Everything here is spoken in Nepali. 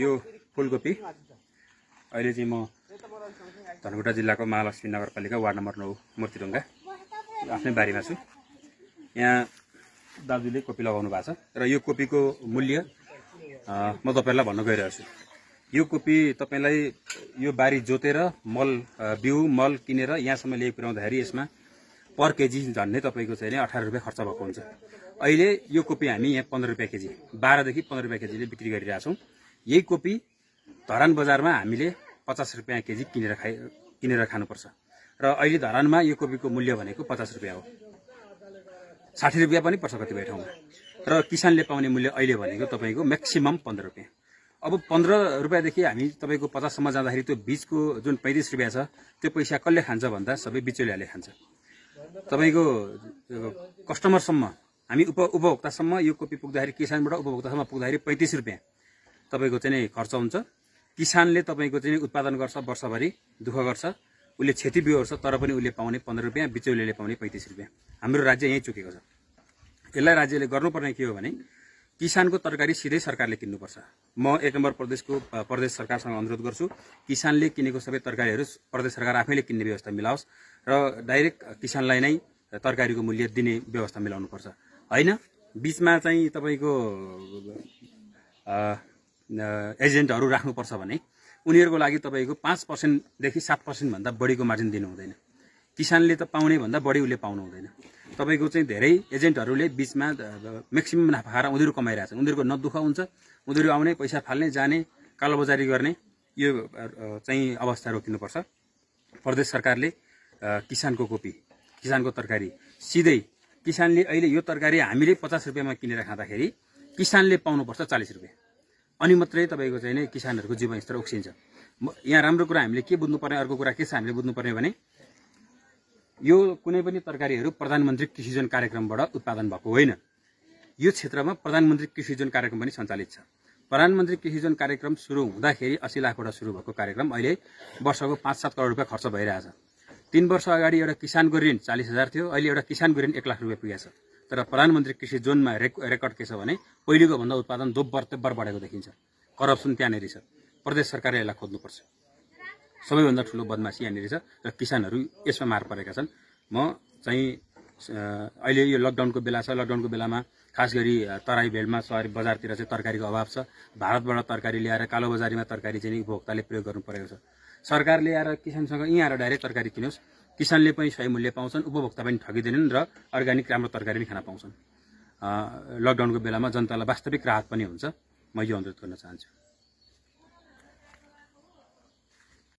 यो फुलकोपी अहिले चाहिँ म धनकुटा जिल्लाको महालक्ष्मी नगरपालिका वार्ड नम्बर नौ मूर्तिढुङ्गा आफ्नै बारीमा छु यहाँ दाजुले कोपी लगाउनु भएको छ र यो कोपीको मूल्य म तपाईँहरूलाई भन्न गइरहेको छु यो कोपी तपाईँलाई यो बारी जोतेर मल बिउ मल किनेर यहाँसम्म ल्याइ पुर्याउँदाखेरि यसमा पर केजी झन्डै तपाईँको चाहिँ अठार रुपियाँ खर्च भएको हुन्छ अहिले यो कोपी हामी यहाँ पन्ध्र रुपियाँ केजी बाह्रदेखि पन्ध्र रुपियाँ केजीले बिक्री गरिरहेछौँ यही कोपी धरान बजारमा हामीले पचास रुपियाँ केजी किनेर खाइ किनेर खानुपर्छ र अहिले धरानमा यो कोपीको मूल्य भनेको पचास रुपियाँ हो साठी रुपियाँ पनि पर्छ कतिपय ठाउँमा र किसानले पाउने मूल्य अहिले भनेको तपाईँको म्याक्सिमम् पन्ध्र रुपियाँ अब पन्ध्र रुपियाँदेखि हामी तपाईँको पचाससम्म जाँदाखेरि त्यो बिचको जुन पैँतिस रुपियाँ छ त्यो पैसा कसले खान्छ भन्दा सबै बिचौलियाले खान्छ तपाईँको कस्टमरसम्म हामी उप उपभोक्तासम्म यो कोपी पुग्दाखेरि किसानबाट उपभोक्तासम्म पुग्दाखेरि पैँतिस रुपियाँ तपाईँको चाहिँ खर्च हुन्छ किसानले तपाईँको चाहिँ उत्पादन गर्छ वर्षभरि दुःख गर्छ उसले क्षति बिहोर्छ तर पनि उसले पाउने पन्ध्र रुपियाँ बिचौलीले पाउने पैँतिस रुपियाँ हाम्रो राज्य यहीँ चुकेको छ यसलाई राज्यले गर्नुपर्ने के हो भने किसानको तरकारी सिधै सरकारले किन्नुपर्छ म एक नम्बर प्रदेशको प्रदेश सरकारसँग अनुरोध गर्छु किसानले किनेको सबै तरकारीहरू प्रदेश सरकार आफैले किन्ने व्यवस्था मिलाओस् र डाइरेक्ट किसानलाई नै तरकारीको मूल्य दिने व्यवस्था मिलाउनुपर्छ होइन बिचमा चाहिँ तपाईँको एजेन्टहरू राख्नुपर्छ भने उनीहरूको लागि तपाईँको पाँच पर्सेन्टदेखि सात पर्सेन्टभन्दा बढीको मार्जिन दिनु हुँदैन किसानले त पाउने भन्दा बढी उसले पाउनु हुँदैन तपाईँको चाहिँ धेरै एजेन्टहरूले बिचमा म्याक्सिमम् नाफा खाएर उनीहरू छ उनीहरूको नदुःख हुन्छ उनीहरू आउने पैसा फाल्ने जाने कालोबजारी गर्ने यो चाहिँ अवस्था रोकिनुपर्छ प्रदेश सरकारले किसानको कोपी किसानको तरकारी सिधै किसानले अहिले यो तरकारी हामीले पचास रुपियाँमा किनेर खाँदाखेरि किसानले पाउनुपर्छ चालिस रुपियाँ अनि मात्रै तपाईँको चाहिँ नै किसानहरूको जीवनस्तर उक्सिन्छ यहाँ राम्रो कुरा हामीले के बुझ्नुपर्ने अर्को कुरा के छ हामीले बुझ्नुपर्ने भने यो कुनै पनि तरकारीहरू प्रधानमन्त्री कृषिजन कार्यक्रमबाट उत्पादन भएको होइन यो क्षेत्रमा प्रधानमन्त्री कृषिजन कार्यक्रम पनि सञ्चालित छ प्रधानमन्त्री कृषिजन कार्यक्रम सुरु हुँदाखेरि असी लाखबाट सुरु भएको कार्यक्रम अहिले वर्षको पाँच सात करोड रुपियाँ खर्च भइरहेछ तिन वर्ष अगाडि एउटा किसानको ऋण चालिस हजार थियो अहिले एउटा किसानको ऋण एक लाख रुपियाँ पुगेछ तर प्रधानमन्त्री कृषि जोनमा रेक रेकर्ड के छ भने पहिलेको भन्दा उत्पादन दोब्बर बढेको देखिन्छ करप्सन त्यहाँनिर छ प्रदेश सरकारले यसलाई खोज्नुपर्छ सबैभन्दा ठुलो बदमासी यहाँनिर छ र किसानहरू यसमा मार परेका छन् म चाहिँ अहिले यो लकडाउनको बेला छ लकडाउनको बेलामा खास गरी तराई भेलमा सहरी बजारतिर चाहिँ तरकारीको अभाव छ भारतबाट तरकारी ल्याएर कालो बजारीमा तरकारी चाहिँ उपभोक्ताले प्रयोग गर्नु परेको छ सरकारले आएर किसानसँग यहीँ आएर डाइरेक्ट तरकारी किनोस् किसानले पनि सही मूल्य पाउँछन् उपभोक्ता पनि ठगिँदैनन् र अर्ग्यानिक राम्रो तरकारी पनि खान पाउँछन् लकडाउनको बेलामा जनतालाई वास्तविक राहत पनि हुन्छ म यो अनुरोध गर्न चाहन्छु